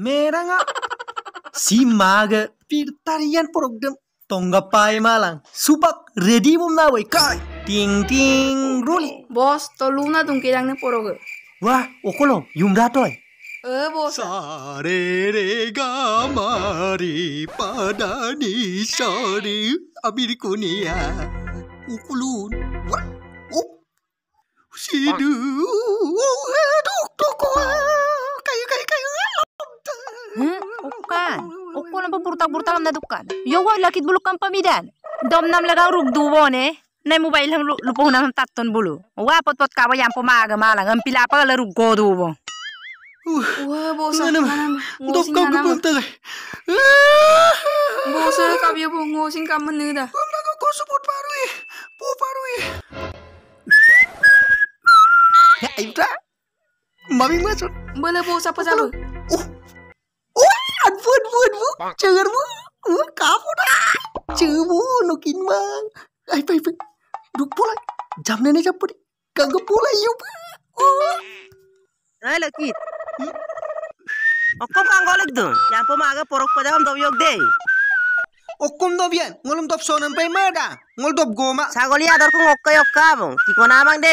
मेरा si maga pirtarian program tonggapai malang subak ready mum na wai kai ting ting ruli bos to luna tung kidang ne poroge wah okolo yumra toy eh bos sare re ga mari pada ni sari abir kunia ukulun wah up sidu kan pemburtak-burtak lam nadukan. Yo wa lakit bulu Dom nam laga ruk duwone. Nai mobile ham lupo hunam ham tatton bulu. Wa pot pot kawa yang pomaga malang. Ampil apa la ruk go duwo. Wa bosa nam. Dok kau kumpul tengah. Bosa kau biar pengosin kamu nida. Pemlagu kau support parui. Pu parui. Ya, Indra. Mami masuk. Boleh bosa pasal. เจือวูอู้กาฟูดาจือวูนกินมังไอ้ไปไปดูปูเลยจำเนเน่จับปูดิกังก็ปูเลยยูปูไอ้ละกิดอคมกังก็เล็กดงยามพอมาก็ปรกปะจามดอบยกเดอคมดอบยันงอลมดอบโซนัมไปเมอดางอลดอบโกมาซากอลีอาดอร์คงอคกยอกกาบงติโกนามังเด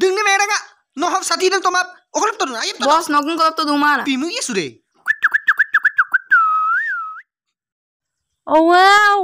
ดึงนี่เมรากะนอฮอบสาธิตงตมับ Okolop na, ayat Boss, nagukolop to dumara. Pimu isu deh. Oh, wow,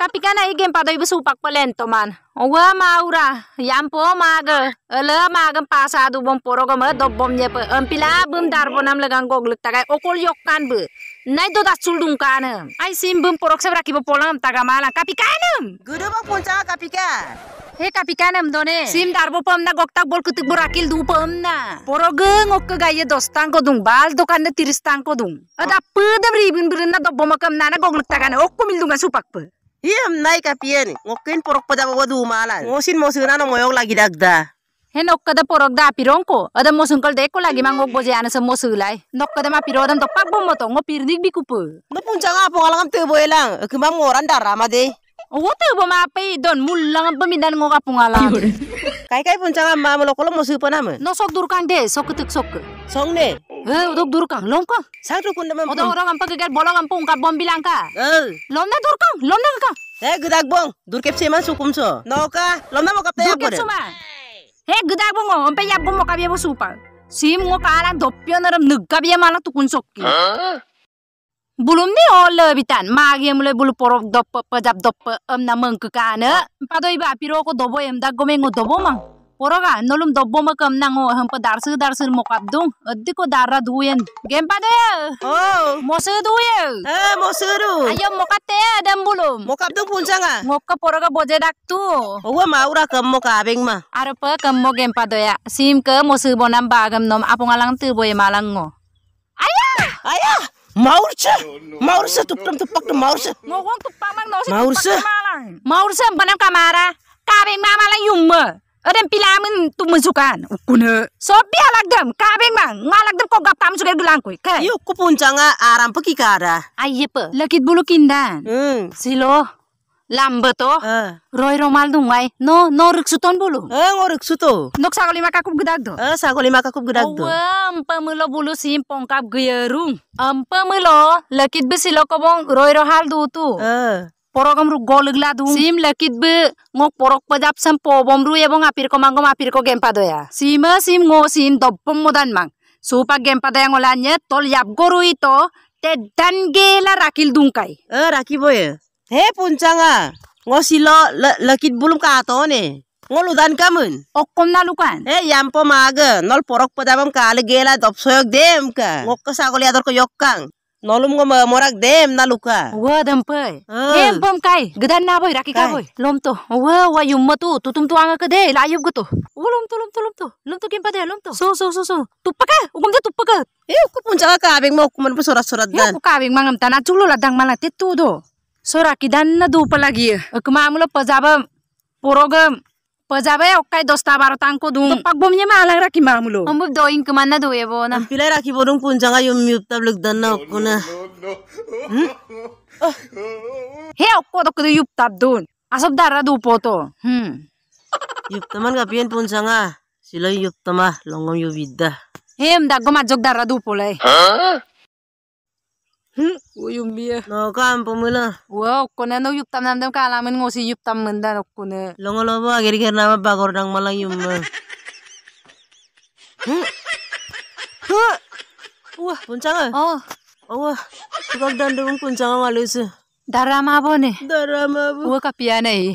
Kapika kapikana igem padoi besupak pelento man. Owa maura, yampo maga, ala maga pasa du bom poro goma do bom nyepe, empila bum darbo nam legang goglek tagai okol yokkan be. Nai do dasul dung kanam. Ai sim bum porok sebra kibo polam tagamala kapikanam. Gudu bom punca kapika. He kapikanam done. Sim darbo pom na tak bol kutik borakil du pom na. Poro geng ok gaya dostang kodung bal kan na tiristang dung. Ada pedem ribun berenat do bom akam nana goglek tagana okko mildunga supak pe. Iya, nai kapieni. Ngokin porok pada dua malan. Ngosin mosinana moyok lagi dagda. He kada porok da apirongko. Ada mosungkal deko lagi mangok boje ana Nok kada Nokkada ma ada tok pak bomoto ngo pirnik bikupu. Ngo puncang apa ngalang tebo elang. Kemang orang darama deh. Wato ba mapay don mulang ang paminan ng kapungalan. Iya, kay kay punca nga mga mulok mo supo naman. No sok durkang de, sok kutuk sok. Song ne? Eh, uh, dok durkang, lom ka. Sak dukun naman po. Odo orang ang pagkagal, bolang ang pungka, bombilang ka. Eh. Uh. Lom na durkang, lom na ka. Eh, gudag bong, durkep siya man supo mso. No ka, lom na mo kapta yapo rin. Durkep Eh, gudag bong, oh, ompe yapo mo kabiya mo supo. Sim mo kaalan, dopyo naram, nagkabiya malang tukun sok. Huh? bulum ni o le bitan magi em mulai bulu porok dop pejab dop em na meng ka na padoi ba piro ko dobo em da gome ngo dobo mang poroga nolum dobo ma kam na ngo hem pa dar su dar su mo kap dung addi e ko darra duyen gem pa ya, oh, mo su duye e mo se du ayo mo ka te dam bulum mo kap dung pun sanga mo ka poroga boje dak tu o wa maura kam mo ka beng ma ara pa kam mo gem pa ya sim ke mo bo bonam ba gam nom alang tu boye malang ngo ayah ayah Maursa. Maursa tu pram tu pak maursa. Mo hong tu pamang no maursa. Maursa banam kamara. Kabe mama la yumma. ada pilamin tu mezukan. Ukuna. So bia dem kabe mang ngalagdam ko gap kam sugai dulang koi. Kai. Iya, Yo kupuncanga aram peki kara. ayep, ah, iya, Lakit bulu kindan. Hmm. Silo. Lambe to. Uh. Roy romal dungai. No no ruksuton bulu. Eh uh, ngoruk Nok sagoli kakup kup gedag do. Eh uh, sagoli maka kup gedag do. Wah, melo bulu sim pongkap gerung. Empamulo lekit besilo kobong roy rohal do tu. Eh. porogam ru goligla du sim lekit be ngok porok pajap sam bom ru ebong apir ko mangom apir ko gempa doya sima sim ngosin sim mudan modan mang supa gempa daya ngolanya tol yap gorui to te dan gela rakil dungkai eh rakibo he puncanga ngosilo lekit bulum ka nih, ngoludan kamun okkom nalukan he yampo maga nol porok ka ale gela dopsoyok dem ka ngokka sagoli ador ko yokkang nolum ngom morak dem naluka wa dampai dem ah. pom kai gedan na boy raki ka boy lom to wa wa yumma tu tutum tu anga ka de layub gutu ulum lomto, lomto tu lum tu de, lom to. so so so so tupaka ukom de tupaka Eh, ukku punjaga ka abeng mau kuman pun sorat sorat dan e ukku abeng mangam tanah chulo ladang malah tetu do Soraki na dupa lagi ya. Kemamulo pajaba porogam pajaba ya okai dosta baru tangko dung. Tepak bomnya malang raki mamulo. Ambu doing kemana do ya bona. Pila raki borong pun jaga yum yuta blok danna okuna. He okko dok do yuta dun. Asap dupoto dupa to. Hmm. Yuta man longom pun yubida. Hem dagu majok darah dupa lagi uyum bia no kam pamula Wow, okone no yup tam nam dem kala men ngosi yup tam men dan okone longo lo ba geri nama ba dang mala wah puncang oh oh tukang dan dong puncang malu su darah Darama ne darah mabo wa kapia ne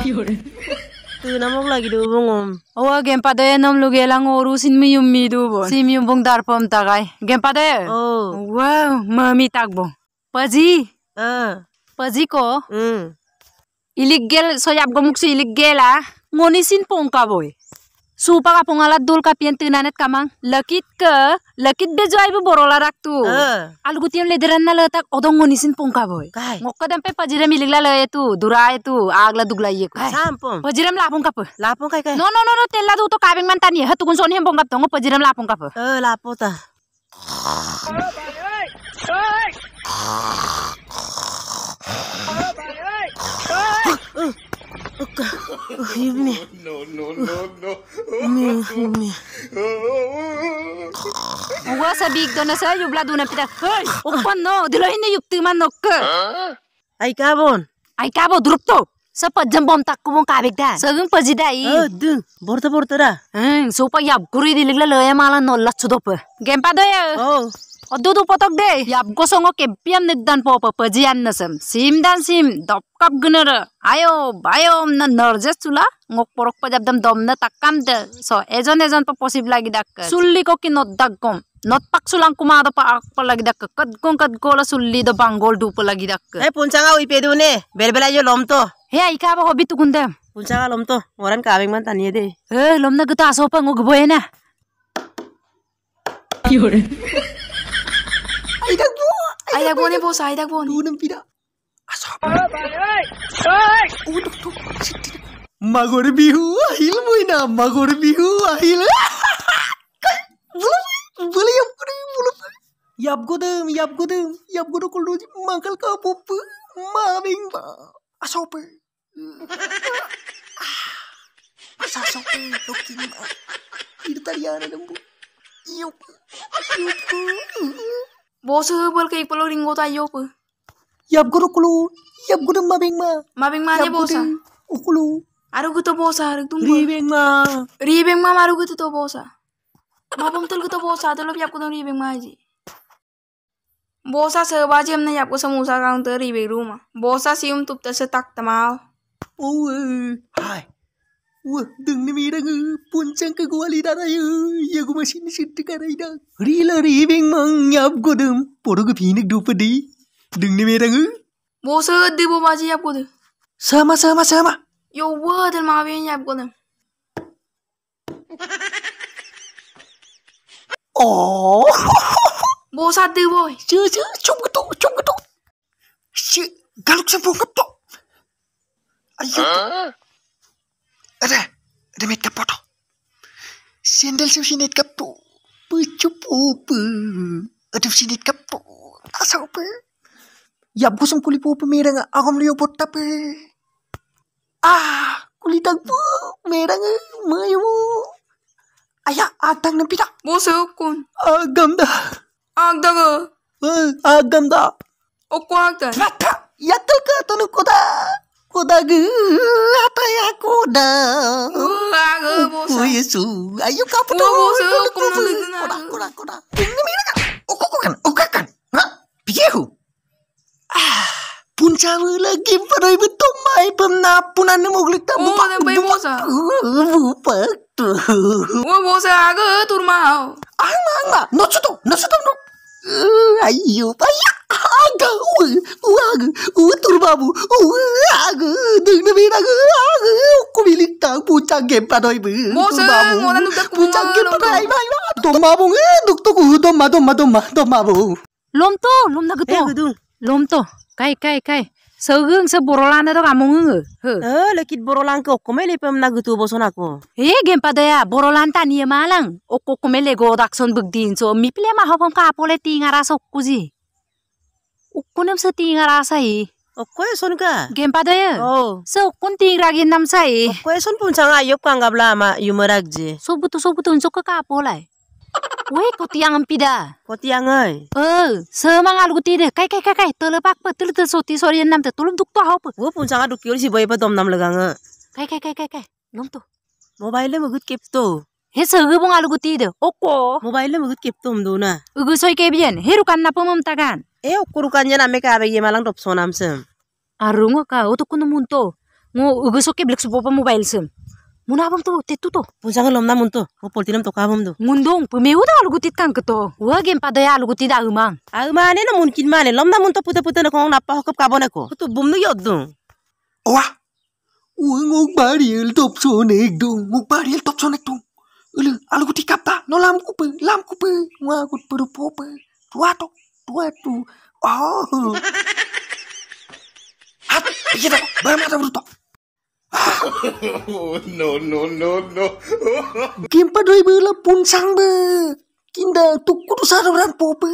tu namok lagi do bongom awa gempa de nomlu lu gelang urusin sin mi yum mi Si bon bung yum dar tagai gempa oh wow mami tak bong Paji. Uh. Paji ko. Mm. Illegal soyap gomuk si illegal ah. Ngoni sin pong kaboy. Supa ka pong alat dul kapian tinanet kamang. Lakit ka. Lakit bejo ay borola rak tu. Uh. lederan na letak odong ngoni sin boy. kaboy. Kay. Ngokadam pe pajiram iligla la etu. Dura etu. Agla dugla iye ko. Sampong. Pajiram lapong kapo. Lapung kay kay. No no no no tella du to kabing man tani. Hatu kun soni tongo pajiram lapong kapo. Eh lapo ta. Hey, hey, Horrible. No, no, no, no. Horrible. Uwa sabik to na sa yublado na pita. Hoy, upan no, dilahin na yukti man no ka. Ay kabon. Ay kabo drup to. Sa pajam bom tak kumong kabik da. Sagung pajida i. Oh, dun. Borta borta ra. Ang sopa yab kuri diligla loya malan no latsu dop. Gempa do ya. Oh. অদুদু পতক দে ইয়াব গসঙ কেপিয়াম নিদান পপ পজিয়ান নসম সিম দান সিম দপকাপ গুনর আয়ো বায়ম না নরজে চুলা মক পরক পজাব দম দম না তাকাম দে স এজন এজন প পসিব লাগি দাক সুল্লি ক কি নত দাক গম নত পাক সুলাং কুমা দ পাক প লাগি দাক কত গং কত গোল সুল্লি দ বাঙ্গল ডুপ লাগি দাক এ পুনচাঙ্গা উই পেদুনে বেরবেলা যে লম তো হে ইকাব হবি তুগুন দে পুনচাঙ্গা লম তো মরান কাবিং মান তানিয়ে দে হে লম না গতা আসো পঙ্গ গবয়না কি হরে Aidak buah. Aidak buah ni bos. Aidak buah ni. Tunam pira. Asap. Udah oh, tu. Magor bihu ahil boina. Magor bihu ahil. Belum. Boleh yang kau belum. Yap godem, yap godem, yap godem kalau roji mangkal kapup, maring ba, asop. Asa asop, dokin, irtariana dembu, yuk, yuk bosa sebel ke ipolo ringgo tayo po. Yap guru kulu, yap guru mabing ma. Mabing ma ne bosa. Ukulu. Aru guto bosa, aru tum. Ribeng ma. Ribeng ma aru guto to bosa. Mabang tul guto bosa, tulo yap kuno ribeng ma ji. Bosa sebaji हमने आपको samosa counter रिबेग room बोसा सीम तुप तसे तक तमाव ओए hai. Wah, deng ni mirang puncang ke gua lidah raya. Ya gua masih ni situ karaida. Rila ribing mangyap gua dem. Podo gua pinik dupa di. Deng ni mirang. Bosa de bo maji yap gua dem. Sama sama sama. Yo wah del mawin yap gua dem. Oh. Bosa de bo. Cuk cuk cuk ketuk cuk ketuk. Si galuk sempung ketuk. Ayo. Huh? remet kapoto s e n d e l sou sinet kapto pucupupu a d u sinet kapto asaupe yap g s u m kuli pupu merang agam liyo potape ah kuli tagpu merang mayu aya agdang na pita mosokun agamda agdaga a g a m d a o k u o agda yatta yatta ka tonu koda Kudagu, apa ya kuda? Oh, Yesu, ayo kau oh, petuh. Kuda, kuda, kuda. Ini mana? Oh, okakan, okakan. Hah? Piyehu. Ah, punca lagi perai betul mai penapunan nemu gelik tamu pak. Oh, tapi Bupak tuh. Wah, mosa aku turmau. Ah, nggak? ah. nusutu, nocuto, ayo ayah aga uang utur babu uang dengan mina uang aku milik tak puncak gempa doy bu bosan mau nanti puncak gempa doy bu dong babu eh dok toku dong ma dong ma dong ma dong babu lom to lom nak to lom to kai kai kai Sogeng se borolanda to kamong nge. Eh, lekit borolan ke okomele pem nagu tu boson aku. Eh, gem padaya borolan ta nie iya malang. Okko komele go dakson bugdin so mi pile ma hopom ka apole tinga rasa okkuji. Okkunem se tinga rasa i. Okkoe son ka? Gem padaya. Oh. Se okkun tinga ragin nam sai. Okkoe son puncang ayop kanggap lama yumerak je. Sobutu sobutu unsok ka apolai. Wei dah. Kau tiang ay. Eh, semang kuti tide. Kai kai kai kai. Tele pak pe tele tele soti sori enam tu. tulum tuk tua hop. Wo pun sangat duk si boy pe dom nam legang. Eh. Kai kai kai kai kai. Nom tu. Mobile le mugut kip tu. He sege bung kuti tiang Oko. Mobile le mugut kip tu do na. Ugu soi kebian. He rukan napa pemam tagan. Eh, rukan jena meka abe ye malang top sonam sem. Arungo eh, ka otukunu munto. Ngo ugu soke blek supopa mobile sem munabam tu tetu tu. punsang lomna mun tu. ho poltinam tu kabam do mundong pemeu da algu tit kan to wa gem pa daya algu tit da umang a umane na mun kin mane lomna mun puta puta na kong napa hokop kabon aku. to bum no yod do owa uang bari baril top so nek Muk bari baril top so nek ulu algu tit kapta. no lam ku pe lam ku pe wa gut peru po tua tu tua tu oh Hat, kita, barang-barang berutok. no no no no. Gempa doi bela pun sang be. Kinda tu kudu saruran po be.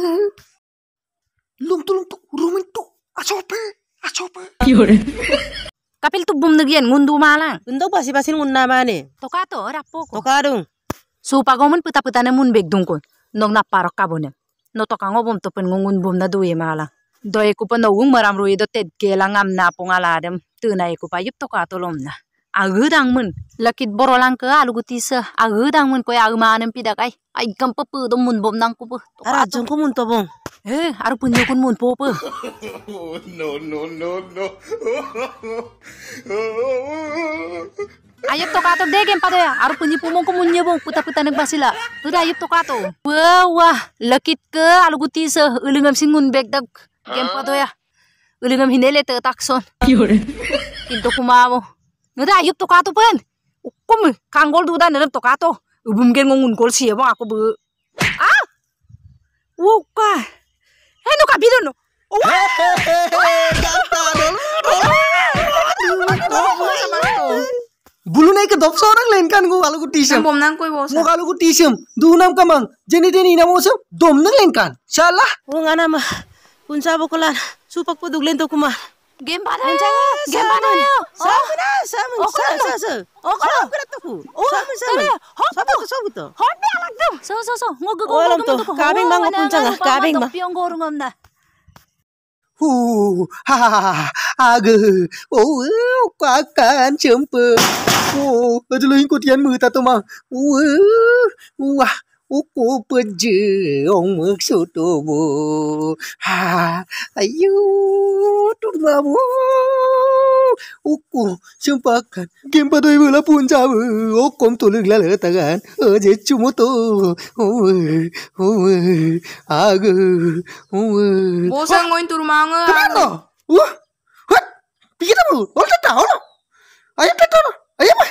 Lum tu lum tu rumen tu acope acope. Yore. Kapil tu bum nagian ngundu malang. Untuk pasi pasi ngunda mana. Tokato rapo ko. Tokadung. Supa gomen puta puta namun beg dungkon. Nong naparok parok Nong No tokangobom tu pen ngungun bum na duwe malang doi kupa no wung maram ruwi do tet gelang am na pung aladem dem tu na e kupa yup to ka na agu dang mun lakit borolang ke alu guti se agu dang mun koi agu pida kai ai kam pa pu do mun bom nang kupu ara jong ko mun to eh aru pun yo mun po pu no no no no Ayup to degem pada ya. Aru punyi mun kumun bong puta puta nang basila. Tuda ayup to Wah lekit ke alu guti se ulungam singun bek dak gempa ah. Gen ya Ulingam hinele te takson. Kinto kumamo. Nuda ayup to kato pen. Ukum kanggol duda nerem to kato. Ubum gen ngungun kol siya bang aku bu Ah! Wuka. Eh no kabilo no. Bulu naik ke dop seorang lain kan gua kalau gua tisem. Bom nang koi bos. Gua kalau gua tisem, dua nam kamang. Jadi dia ni nama bosem, dom nang lain kan. Salah. Gua nggak nama. Kunsabo ko lang. Supak po duglento ko ma. Game pa na Game pa na Sabi na! Sabi na! Sabi na! Sabi na! Sabi sabi! Sabi to! Sabi to! Hot na lang to! So so so! Ngugo ko mo to! Kabing oh, bang kupunsa nga! Ah. Kabing bang! Piyong gorong om na! Hu! Ha ha ha! Oh! Quá can Oh! Ở đây lên cột ta to mà! Oh! uku penje ong meksu tubu ha ayu turbabu uku sumpakan kimpa doi bula punja okom tulung la letagan oje chumuto agu bosan ngoin turmanga kemana wah ta, pikir tahu olta tahu ayo tahu ayo mah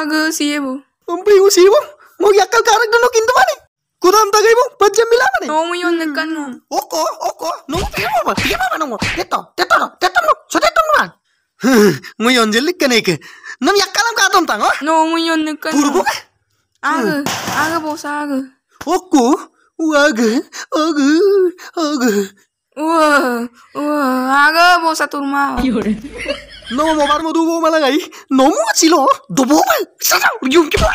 agu siye bu Umpi usibu. mau yakal karak dulu kintu mana? Kurang tak ibu, baca mila mana? Oh, mau yang hmm. dekat mu. Oko, oko, nunggu pihak mana? Pihak mana nunggu? Tetap, tetap, tetap mu, so tetap mu kan? Mau yang jeli kan ike? Nam yakal aku atom oh? No, mau yang dekat. Buru buka? Aku, hmm. aku bos aku. Oko, uaga, aku, aku. Wah, wah, aku bos satu rumah. Iya, 넘어말 모두 오마라가이 너무 질어 너무 사장 용기 뭐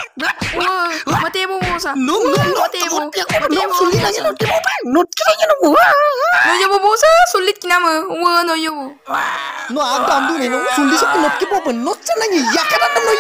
마테보 보사 너무 마테보 마테보 솔리라지 너무 노트라지는 거 너여보 보사 솔릿 기나무 우와 너여보 너 아까 안 보네 너 솔리서 그렇게 뽑은 너잖아 이 약간 안 넘어 이